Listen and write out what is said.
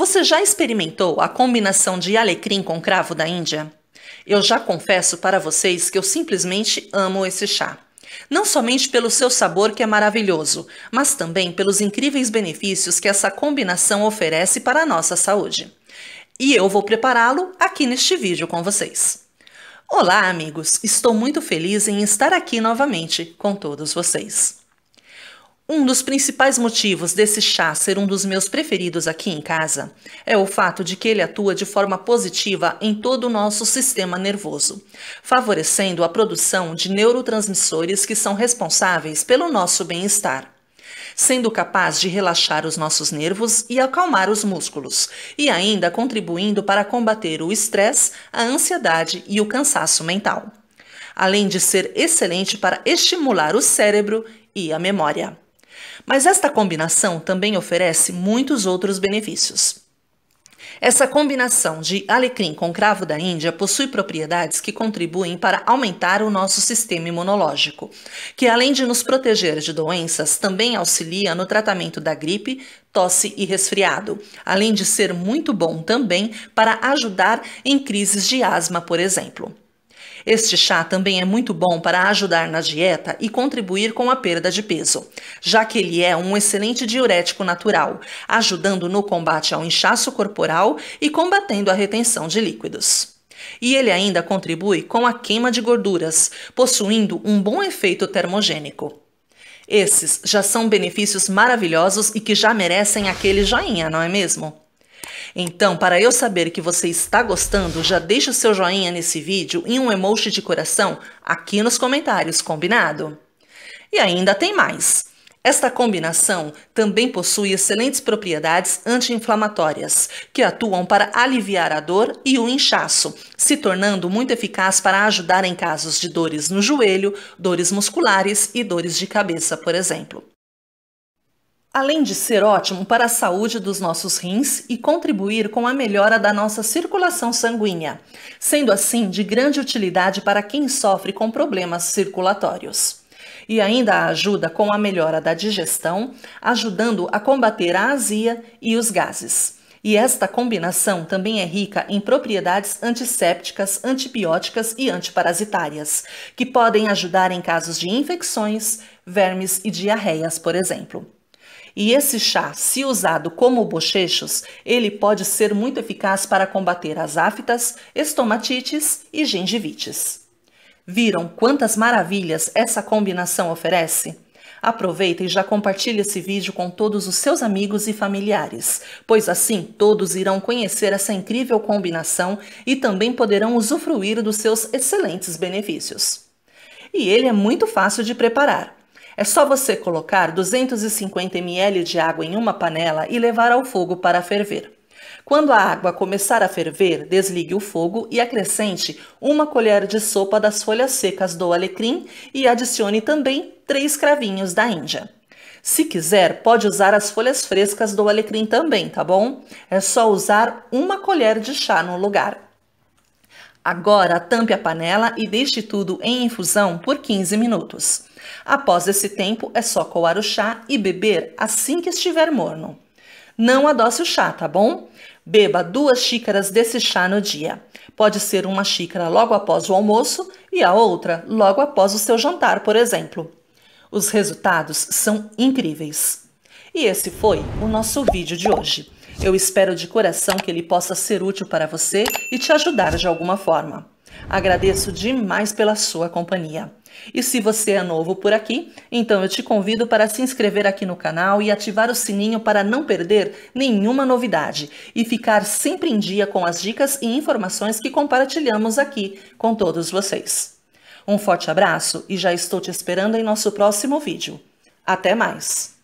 Você já experimentou a combinação de alecrim com cravo da Índia? Eu já confesso para vocês que eu simplesmente amo esse chá. Não somente pelo seu sabor, que é maravilhoso, mas também pelos incríveis benefícios que essa combinação oferece para a nossa saúde. E eu vou prepará-lo aqui neste vídeo com vocês. Olá, amigos! Estou muito feliz em estar aqui novamente com todos vocês. Um dos principais motivos desse chá ser um dos meus preferidos aqui em casa é o fato de que ele atua de forma positiva em todo o nosso sistema nervoso, favorecendo a produção de neurotransmissores que são responsáveis pelo nosso bem-estar, sendo capaz de relaxar os nossos nervos e acalmar os músculos, e ainda contribuindo para combater o estresse, a ansiedade e o cansaço mental. Além de ser excelente para estimular o cérebro e a memória. Mas esta combinação também oferece muitos outros benefícios. Essa combinação de alecrim com cravo da Índia possui propriedades que contribuem para aumentar o nosso sistema imunológico, que além de nos proteger de doenças, também auxilia no tratamento da gripe, tosse e resfriado, além de ser muito bom também para ajudar em crises de asma, por exemplo. Este chá também é muito bom para ajudar na dieta e contribuir com a perda de peso, já que ele é um excelente diurético natural, ajudando no combate ao inchaço corporal e combatendo a retenção de líquidos. E ele ainda contribui com a queima de gorduras, possuindo um bom efeito termogênico. Esses já são benefícios maravilhosos e que já merecem aquele joinha, não é mesmo? Então, para eu saber que você está gostando, já deixa o seu joinha nesse vídeo e um emoji de coração aqui nos comentários, combinado? E ainda tem mais! Esta combinação também possui excelentes propriedades anti-inflamatórias, que atuam para aliviar a dor e o inchaço, se tornando muito eficaz para ajudar em casos de dores no joelho, dores musculares e dores de cabeça, por exemplo. Além de ser ótimo para a saúde dos nossos rins e contribuir com a melhora da nossa circulação sanguínea, sendo assim de grande utilidade para quem sofre com problemas circulatórios. E ainda ajuda com a melhora da digestão, ajudando a combater a azia e os gases. E esta combinação também é rica em propriedades antissépticas, antibióticas e antiparasitárias, que podem ajudar em casos de infecções, vermes e diarreias, por exemplo. E esse chá, se usado como bochechos, ele pode ser muito eficaz para combater as aftas, estomatites e gengivites. Viram quantas maravilhas essa combinação oferece? Aproveita e já compartilhe esse vídeo com todos os seus amigos e familiares, pois assim todos irão conhecer essa incrível combinação e também poderão usufruir dos seus excelentes benefícios. E ele é muito fácil de preparar. É só você colocar 250 ml de água em uma panela e levar ao fogo para ferver. Quando a água começar a ferver, desligue o fogo e acrescente uma colher de sopa das folhas secas do alecrim e adicione também três cravinhos da Índia. Se quiser, pode usar as folhas frescas do alecrim também, tá bom? É só usar uma colher de chá no lugar. Agora tampe a panela e deixe tudo em infusão por 15 minutos. Após esse tempo, é só coar o chá e beber assim que estiver morno. Não adoce o chá, tá bom? Beba duas xícaras desse chá no dia. Pode ser uma xícara logo após o almoço e a outra logo após o seu jantar, por exemplo. Os resultados são incríveis. E esse foi o nosso vídeo de hoje. Eu espero de coração que ele possa ser útil para você e te ajudar de alguma forma. Agradeço demais pela sua companhia. E se você é novo por aqui, então eu te convido para se inscrever aqui no canal e ativar o sininho para não perder nenhuma novidade e ficar sempre em dia com as dicas e informações que compartilhamos aqui com todos vocês. Um forte abraço e já estou te esperando em nosso próximo vídeo. Até mais!